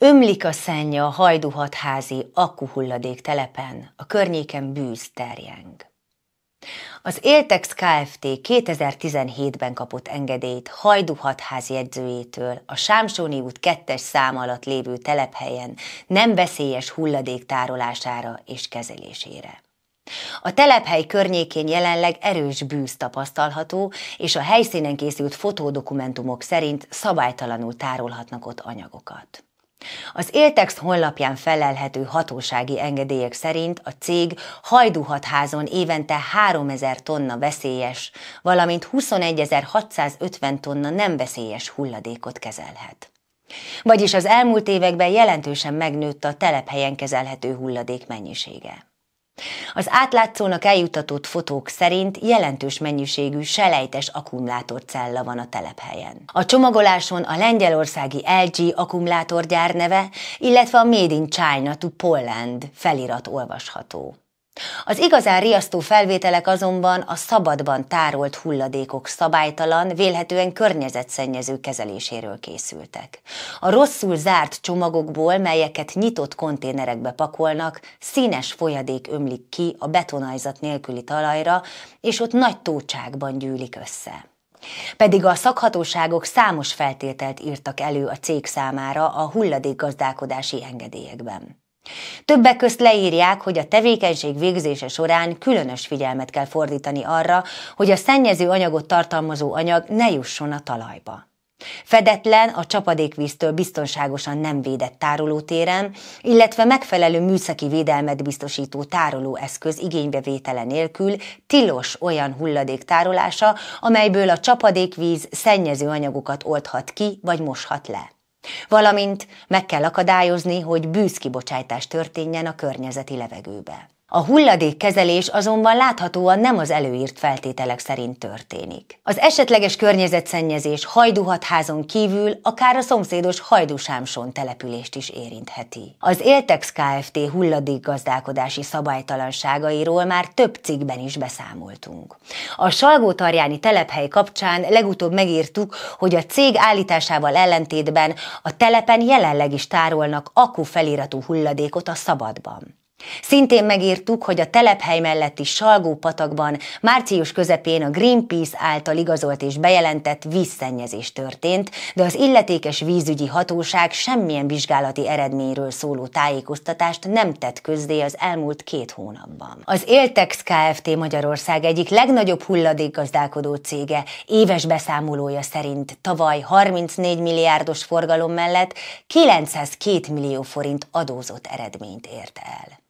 Ömlik a szennye a hajduhatházi akkuhulladék telepen, a környéken bűz terjeng. Az Éltex Kft. 2017-ben kapott engedélyt Hajduhatházi edzőjétől a Sámsóni út 2 szám alatt lévő telephelyen nem veszélyes hulladék tárolására és kezelésére. A telephely környékén jelenleg erős bűz tapasztalható, és a helyszínen készült fotódokumentumok szerint szabálytalanul tárolhatnak ott anyagokat. Az Éltex honlapján felelhető hatósági engedélyek szerint a cég Hajduhatházon évente 3000 tonna veszélyes, valamint 21.650 tonna nem veszélyes hulladékot kezelhet. Vagyis az elmúlt években jelentősen megnőtt a telephelyen kezelhető hulladék mennyisége. Az átlátszónak eljutatott fotók szerint jelentős mennyiségű selejtes akkumulátorcella van a telephelyen. A csomagoláson a lengyelországi LG akkumulátorgyár neve, illetve a Made in China to Poland felirat olvasható. Az igazán riasztó felvételek azonban a szabadban tárolt hulladékok szabálytalan, vélhetően környezetszennyező kezeléséről készültek. A rosszul zárt csomagokból, melyeket nyitott konténerekbe pakolnak, színes folyadék ömlik ki a betonajzat nélküli talajra, és ott nagy tócsákban gyűlik össze. Pedig a szakhatóságok számos feltételt írtak elő a cég számára a hulladékgazdálkodási engedélyekben. Többek közt leírják, hogy a tevékenység végzése során különös figyelmet kell fordítani arra, hogy a szennyező anyagot tartalmazó anyag ne jusson a talajba. Fedetlen, a csapadékvíztől biztonságosan nem védett tárolótéren, illetve megfelelő műszaki védelmet biztosító tárolóeszköz igénybevétele nélkül tilos olyan hulladék tárolása, amelyből a csapadékvíz szennyező anyagokat oldhat ki vagy moshat le valamint meg kell akadályozni, hogy bűzkibocsájtás történjen a környezeti levegőbe. A hulladékkezelés azonban láthatóan nem az előírt feltételek szerint történik. Az esetleges környezetszennyezés hajduhatházon kívül akár a szomszédos hajdusámson települést is érintheti. Az Éltex Kft. hulladékgazdálkodási szabálytalanságairól már több cikkben is beszámoltunk. A salgó telephely kapcsán legutóbb megírtuk, hogy a cég állításával ellentétben a telepen jelenleg is tárolnak akku feliratú hulladékot a szabadban. Szintén megírtuk, hogy a telephely melletti Salgó-patakban március közepén a Greenpeace által igazolt és bejelentett vízszennyezés történt, de az illetékes vízügyi hatóság semmilyen vizsgálati eredményről szóló tájékoztatást nem tett közzé az elmúlt két hónapban. Az Éltex Kft. Magyarország egyik legnagyobb hulladékgazdálkodó cége éves beszámolója szerint tavaly 34 milliárdos forgalom mellett 902 millió forint adózott eredményt ért el.